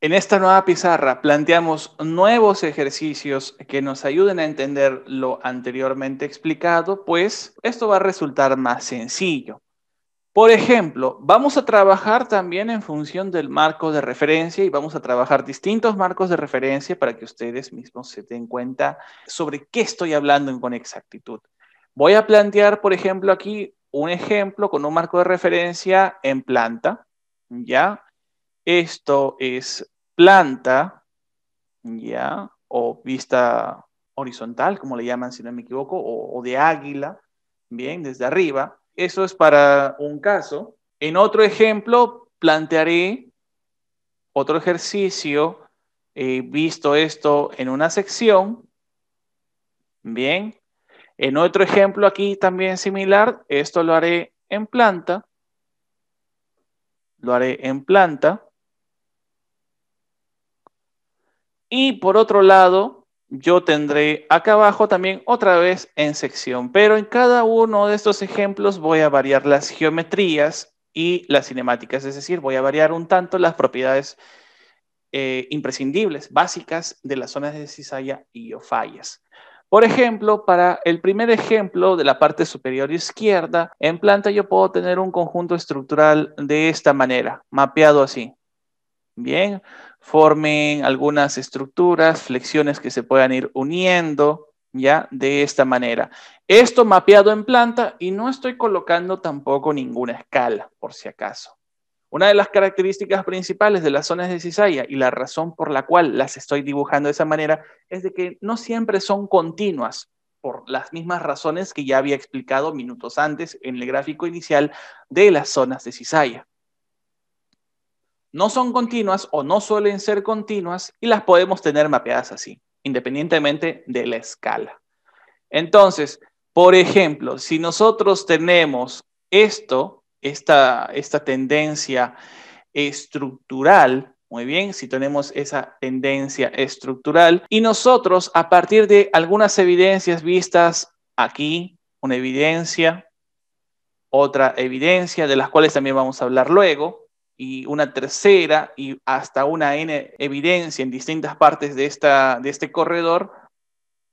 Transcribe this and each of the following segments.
En esta nueva pizarra planteamos nuevos ejercicios que nos ayuden a entender lo anteriormente explicado, pues esto va a resultar más sencillo. Por ejemplo, vamos a trabajar también en función del marco de referencia y vamos a trabajar distintos marcos de referencia para que ustedes mismos se den cuenta sobre qué estoy hablando con exactitud. Voy a plantear, por ejemplo, aquí un ejemplo con un marco de referencia en planta, ¿ya? Esto es planta, ¿ya? O vista horizontal, como le llaman, si no me equivoco, o, de águila, bien, desde arriba. Eso es para un caso. En otro ejemplo, plantearé otro ejercicio, He visto esto en una sección, bien. En otro ejemplo aquí también similar, esto lo haré en planta, lo haré en planta, Y por otro lado, yo tendré acá abajo también otra vez en sección, pero en cada uno de estos ejemplos voy a variar las geometrías y las cinemáticas, es decir, voy a variar un tanto las propiedades eh, imprescindibles, básicas de las zonas de Cisaya y o fallas. Por ejemplo, para el primer ejemplo de la parte superior izquierda, en planta yo puedo tener un conjunto estructural de esta manera, mapeado así. Bien, formen algunas estructuras, flexiones que se puedan ir uniendo, ¿ya? De esta manera. Esto mapeado en planta y no estoy colocando tampoco ninguna escala, por si acaso. Una de las características principales de las zonas de cisaya y la razón por la cual las estoy dibujando de esa manera es de que no siempre son continuas, por las mismas razones que ya había explicado minutos antes en el gráfico inicial de las zonas de cisaya no son continuas o no suelen ser continuas y las podemos tener mapeadas así, independientemente de la escala. Entonces, por ejemplo, si nosotros tenemos esto, esta, esta tendencia estructural, muy bien, si tenemos esa tendencia estructural y nosotros a partir de algunas evidencias vistas aquí, una evidencia, otra evidencia de las cuales también vamos a hablar luego, y una tercera y hasta una N evidencia en distintas partes de, esta, de este corredor,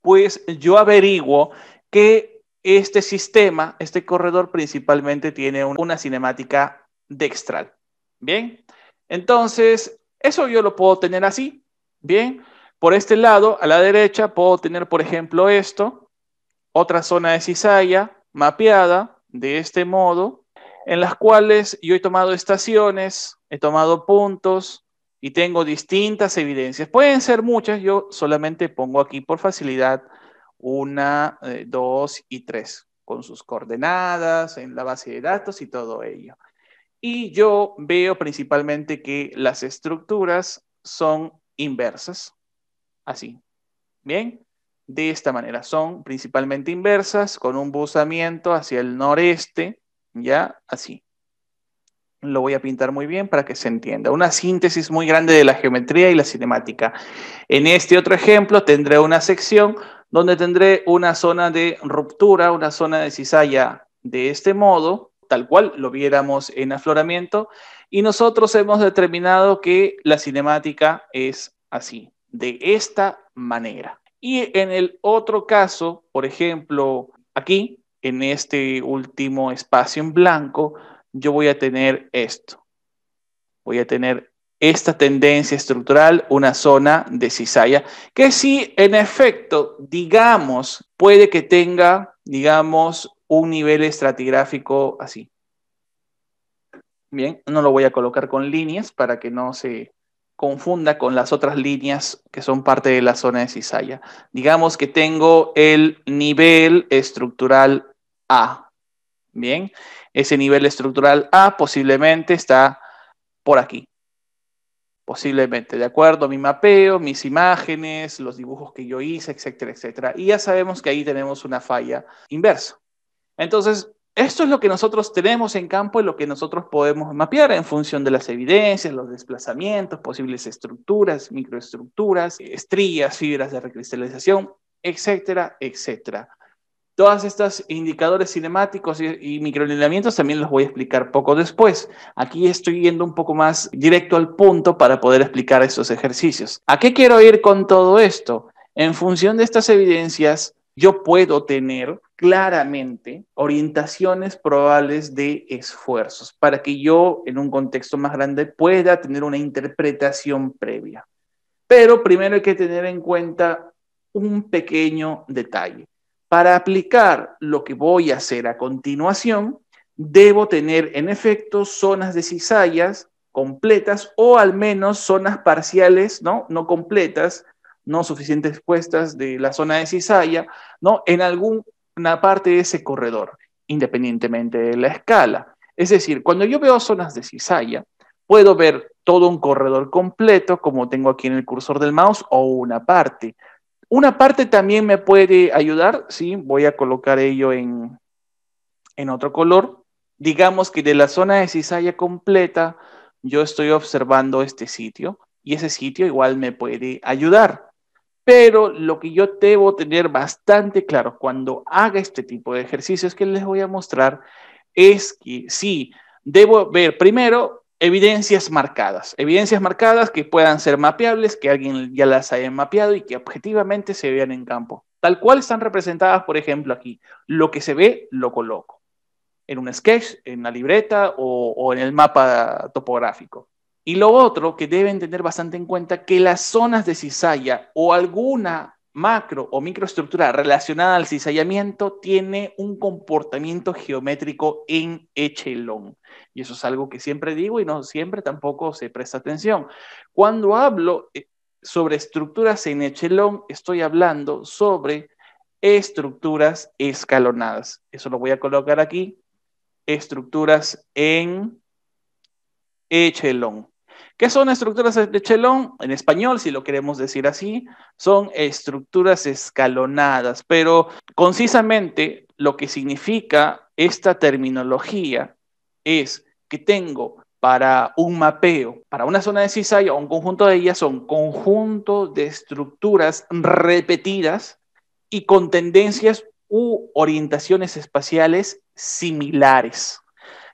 pues yo averiguo que este sistema, este corredor principalmente tiene una cinemática dextral. Bien, entonces eso yo lo puedo tener así. Bien, por este lado, a la derecha, puedo tener, por ejemplo, esto, otra zona de cizalla mapeada de este modo, en las cuales yo he tomado estaciones, he tomado puntos y tengo distintas evidencias. Pueden ser muchas, yo solamente pongo aquí por facilidad una, eh, dos y tres, con sus coordenadas en la base de datos y todo ello. Y yo veo principalmente que las estructuras son inversas, así. Bien, de esta manera son principalmente inversas, con un buzamiento hacia el noreste, ya así. Lo voy a pintar muy bien para que se entienda. Una síntesis muy grande de la geometría y la cinemática. En este otro ejemplo tendré una sección donde tendré una zona de ruptura, una zona de cizalla de este modo, tal cual lo viéramos en afloramiento, y nosotros hemos determinado que la cinemática es así, de esta manera. Y en el otro caso, por ejemplo, aquí en este último espacio en blanco, yo voy a tener esto. Voy a tener esta tendencia estructural, una zona de cizalla, que sí, en efecto, digamos, puede que tenga, digamos, un nivel estratigráfico así. Bien, no lo voy a colocar con líneas para que no se confunda con las otras líneas que son parte de la zona de cizalla. Digamos que tengo el nivel estructural a. Bien, ese nivel estructural A posiblemente está por aquí. Posiblemente, de acuerdo mi mapeo, mis imágenes, los dibujos que yo hice, etcétera, etcétera. Y ya sabemos que ahí tenemos una falla inversa. Entonces, esto es lo que nosotros tenemos en campo y lo que nosotros podemos mapear en función de las evidencias, los desplazamientos, posibles estructuras, microestructuras, estrías, fibras de recristalización, etcétera, etcétera. Todos estos indicadores cinemáticos y, y también los voy a explicar poco después. Aquí estoy yendo un poco más directo al punto para poder explicar estos ejercicios. ¿A qué quiero ir con todo esto? En función de estas evidencias, yo puedo tener claramente orientaciones probables de esfuerzos para que yo en un contexto más grande pueda tener una interpretación previa. Pero primero hay que tener en cuenta un pequeño detalle. Para aplicar lo que voy a hacer a continuación, debo tener en efecto zonas de cizallas completas o al menos zonas parciales, ¿no? No completas, no suficientes puestas de la zona de cizalla, ¿no? En alguna parte de ese corredor, independientemente de la escala. Es decir, cuando yo veo zonas de cizalla, puedo ver todo un corredor completo, como tengo aquí en el cursor del mouse, o una parte. Una parte también me puede ayudar, ¿sí? Voy a colocar ello en, otro color. Digamos que de la zona de cizalla completa, yo estoy observando este sitio y ese sitio igual me puede ayudar. Pero lo que yo debo tener bastante claro cuando haga este tipo de ejercicios que les voy a mostrar es que sí, debo ver primero evidencias marcadas, evidencias marcadas que puedan ser mapeables, que alguien ya las haya mapeado y que objetivamente se vean en campo. Tal cual están representadas, por ejemplo, aquí. Lo que se ve, lo coloco. En un sketch, en la libreta o, en el mapa topográfico. Y lo otro que deben tener bastante en cuenta, que las zonas de cizalla o alguna macro o microestructura relacionada al cizallamiento tiene un comportamiento geométrico en echelón. Y eso es algo que siempre digo y no siempre tampoco se presta atención. Cuando hablo eh, sobre estructuras en echelón, estoy hablando sobre estructuras escalonadas. Eso lo voy a colocar aquí. Estructuras en echelón. ¿Qué son estructuras de chelón? En español, si lo queremos decir así, son estructuras escalonadas, pero concisamente lo que significa esta terminología es que tengo para un mapeo, para una zona de Cisaya o un conjunto de ellas, son conjuntos de estructuras repetidas y con tendencias u orientaciones espaciales similares.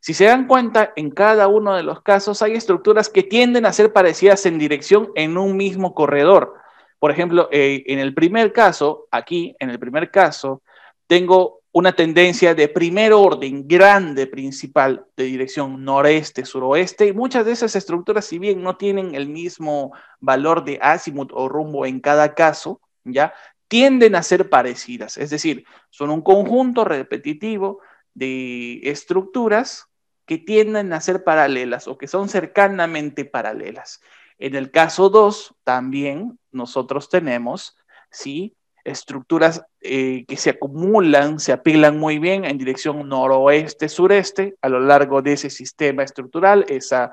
Si se dan cuenta, en cada uno de los casos hay estructuras que tienden a ser parecidas en dirección en un mismo corredor. Por ejemplo, eh, en el primer caso, aquí, en el primer caso, tengo una tendencia de primer orden grande principal de dirección noreste, suroeste, y muchas de esas estructuras, si bien no tienen el mismo valor de azimut o rumbo en cada caso, ¿ya? tienden a ser parecidas, es decir, son un conjunto repetitivo de estructuras que tienden a ser paralelas o que son cercanamente paralelas. En el caso 2, también nosotros tenemos, ¿sí? Estructuras eh, que se acumulan, se apilan muy bien en dirección noroeste-sureste a lo largo de ese sistema estructural, esa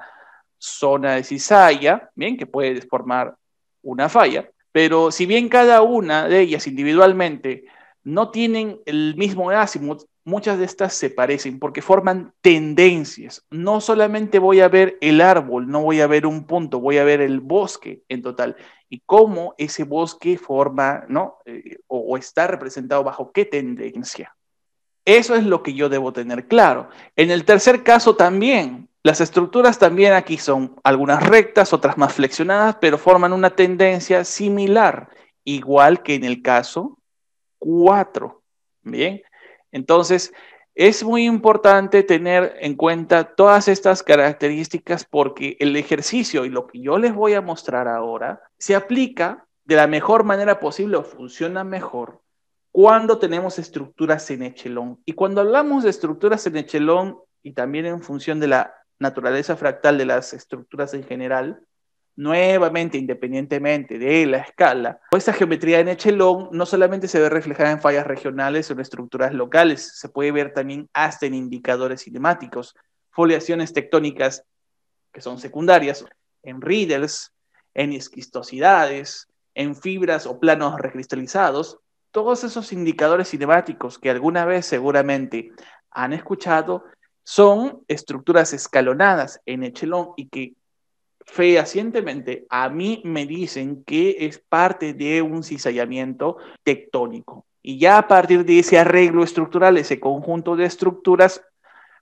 zona de cizalla, bien, que puede formar una falla. Pero si bien cada una de ellas individualmente no tienen el mismo azimut, muchas de estas se parecen porque forman tendencias. No solamente voy a ver el árbol, no voy a ver un punto, voy a ver el bosque en total y cómo ese bosque forma, ¿no? Eh, o, o, está representado bajo qué tendencia. Eso es lo que yo debo tener claro. En el tercer caso también, las estructuras también aquí son algunas rectas, otras más flexionadas, pero forman una tendencia similar, igual que en el caso 4. Bien, entonces, es muy importante tener en cuenta todas estas características porque el ejercicio y lo que yo les voy a mostrar ahora se aplica de la mejor manera posible o funciona mejor cuando tenemos estructuras en echelón. Y cuando hablamos de estructuras en echelón y también en función de la naturaleza fractal de las estructuras en general, nuevamente independientemente de la escala, pues esta geometría en echelón no solamente se ve reflejada en fallas regionales o en estructuras locales, se puede ver también hasta en indicadores cinemáticos, foliaciones tectónicas que son secundarias, en riddles, en esquistosidades, en fibras o planos recristalizados, todos esos indicadores cinemáticos que alguna vez seguramente han escuchado son estructuras escalonadas en echelón y que fehacientemente a mí me dicen que es parte de un cizallamiento tectónico. Y ya a partir de ese arreglo estructural, ese conjunto de estructuras,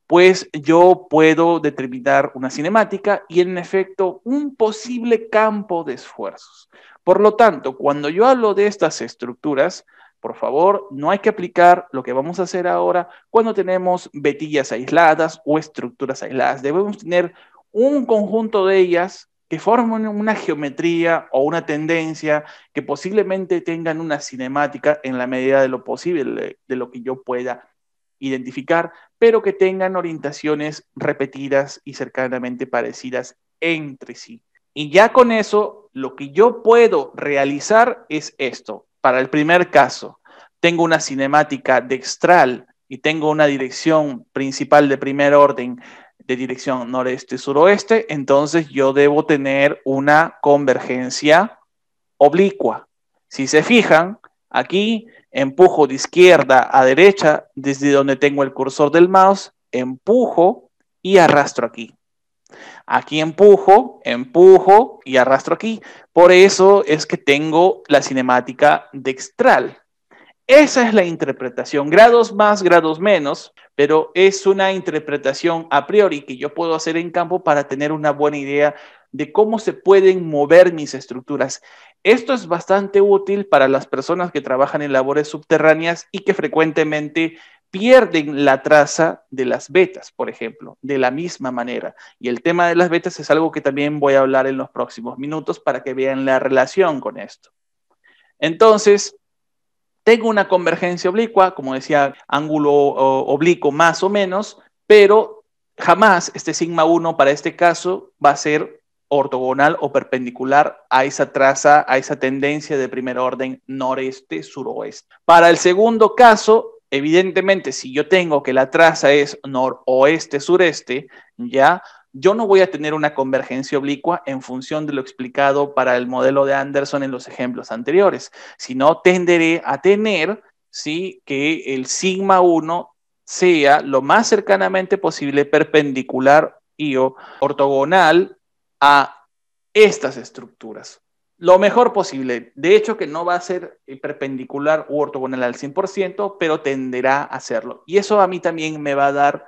pues yo puedo determinar una cinemática y en efecto un posible campo de esfuerzos. Por lo tanto, cuando yo hablo de estas estructuras, por favor, no hay que aplicar lo que vamos a hacer ahora cuando tenemos vetillas aisladas o estructuras aisladas. Debemos tener un conjunto de ellas que forman una geometría o una tendencia que posiblemente tengan una cinemática en la medida de lo posible, de lo que yo pueda identificar, pero que tengan orientaciones repetidas y cercanamente parecidas entre sí. Y ya con eso, lo que yo puedo realizar es esto. Para el primer caso, tengo una cinemática dextral y tengo una dirección principal de primer orden de dirección noreste-suroeste, entonces yo debo tener una convergencia oblicua. Si se fijan, aquí empujo de izquierda a derecha desde donde tengo el cursor del mouse, empujo y arrastro aquí. Aquí empujo, empujo y arrastro aquí. Por eso es que tengo la cinemática dextral. Esa es la interpretación, grados más, grados menos, pero es una interpretación a priori que yo puedo hacer en campo para tener una buena idea de cómo se pueden mover mis estructuras. Esto es bastante útil para las personas que trabajan en labores subterráneas y que frecuentemente pierden la traza de las vetas, por ejemplo, de la misma manera. Y el tema de las vetas es algo que también voy a hablar en los próximos minutos para que vean la relación con esto. Entonces, tengo una convergencia oblicua, como decía, ángulo oblicuo más o menos, pero jamás este sigma 1 para este caso va a ser ortogonal o perpendicular a esa traza, a esa tendencia de primer orden noreste-suroeste. Para el segundo caso, evidentemente, si yo tengo que la traza es noroeste-sureste, ya yo no voy a tener una convergencia oblicua en función de lo explicado para el modelo de Anderson en los ejemplos anteriores, sino tenderé a tener ¿sí? que el sigma 1 sea lo más cercanamente posible perpendicular y o ortogonal a estas estructuras. Lo mejor posible. De hecho, que no va a ser eh, perpendicular u ortogonal al 100%, pero tenderá a hacerlo. Y eso a mí también me va a dar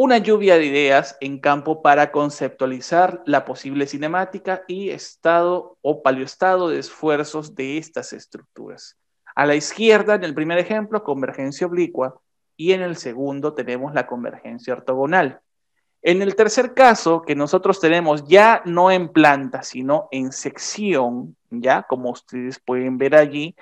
una lluvia de ideas en campo para conceptualizar la posible cinemática y estado o paleoestado de esfuerzos de estas estructuras. A la izquierda, en el primer ejemplo, convergencia oblicua y en el segundo tenemos la convergencia ortogonal. En el tercer caso, que nosotros tenemos ya no en planta, sino en sección, ya como ustedes pueden ver allí,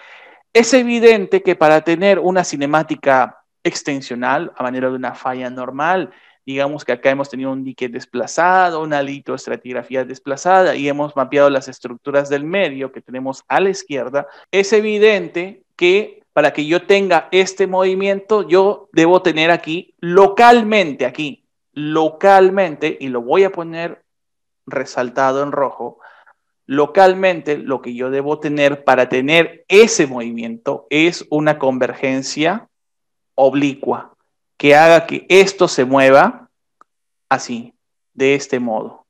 es evidente que para tener una cinemática extensional a manera de una falla normal. Digamos que acá hemos tenido un dique desplazado, una litoestratigrafía desplazada y hemos mapeado las estructuras del medio que tenemos a la izquierda. Es evidente que para que yo tenga este movimiento, yo debo tener aquí localmente, aquí, localmente, y lo voy a poner resaltado en rojo, localmente lo que yo debo tener para tener ese movimiento es una convergencia oblicua que haga que esto se mueva así, de este modo.